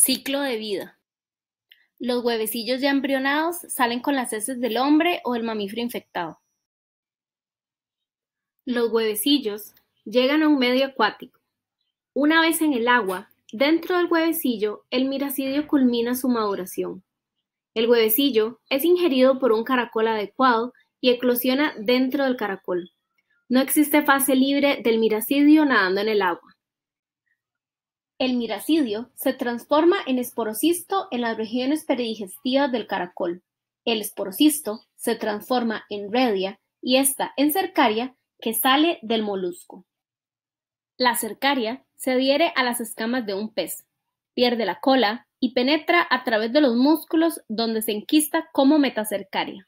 Ciclo de vida. Los huevecillos ya embrionados salen con las heces del hombre o del mamífero infectado. Los huevecillos llegan a un medio acuático. Una vez en el agua, dentro del huevecillo, el miracidio culmina su maduración. El huevecillo es ingerido por un caracol adecuado y eclosiona dentro del caracol. No existe fase libre del miracidio nadando en el agua. El miracidio se transforma en esporocisto en las regiones peridigestivas del caracol. El esporocisto se transforma en redia y esta en cercaria que sale del molusco. La cercaria se adhiere a las escamas de un pez, pierde la cola y penetra a través de los músculos donde se enquista como metacercaria.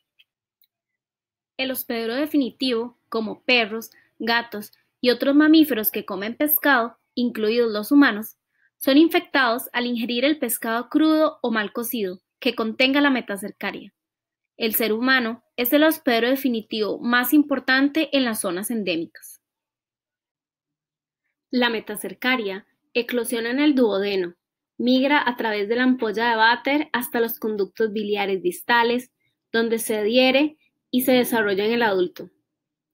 El hospedero definitivo, como perros, gatos y otros mamíferos que comen pescado, incluidos los humanos, son infectados al ingerir el pescado crudo o mal cocido que contenga la metacercaria. El ser humano es el hospedero definitivo más importante en las zonas endémicas. La metacercaria eclosiona en el duodeno, migra a través de la ampolla de váter hasta los conductos biliares distales, donde se adhiere y se desarrolla en el adulto.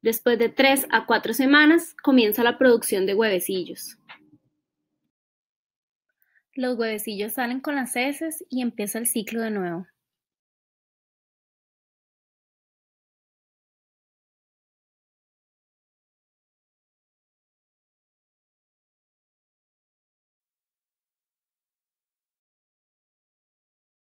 Después de tres a cuatro semanas comienza la producción de huevecillos. Los huevecillos salen con las heces y empieza el ciclo de nuevo.